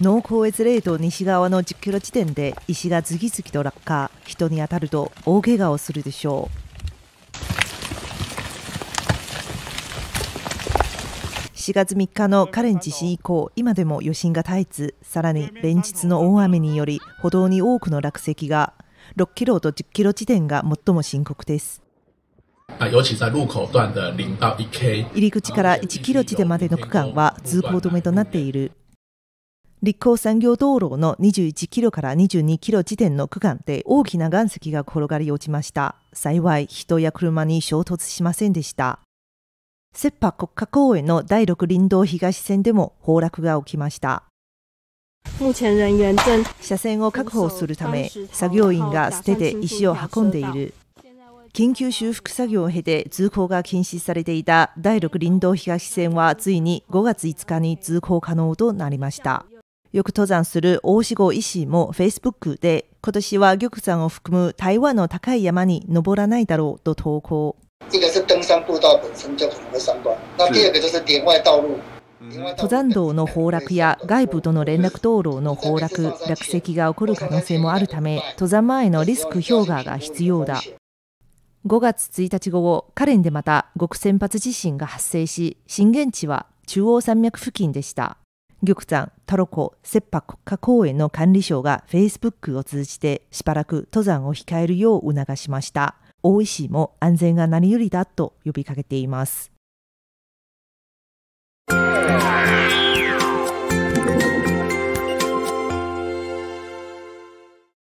濃厚越レート西側の10キロ地点で石が次々と落下人に当たると大怪我をするでしょう4月3日のカレン地震以降今でも余震が絶えずさらに連日の大雨により歩道に多くの落石が6キロと10キロ地点が最も深刻です入り口から1キロ地点までの区間は通行止めとなっている立候産業道路の21キロから22キロ地点の区間で大きな岩石が転がり落ちました。幸い、人や車に衝突しませんでした。切羽国家公園の第6林道東線でも崩落が起きました。車線を確保するため、作業員が捨てて石を運んでいる。緊急修復作業を経て通行が禁止されていた第6林道東線はついに5月5日に通行可能となりました。よく登山する大志郷医師も Facebook で、今年は玉山を含む台湾の高い山に登らないだろうと投稿。登山道の崩落や外部との連絡道路の崩落、落石が起こる可能性もあるため、登山前のリスク評価が必要だ。5月1日午後、カレンでまた極先発地震が発生し、震源地は中央山脈付近でした。玉山、タロコ、切迫国家公園の管理省が Facebook を通じてしばらく登山を控えるよう促しました。大石も安全が何よりだと呼びかけています。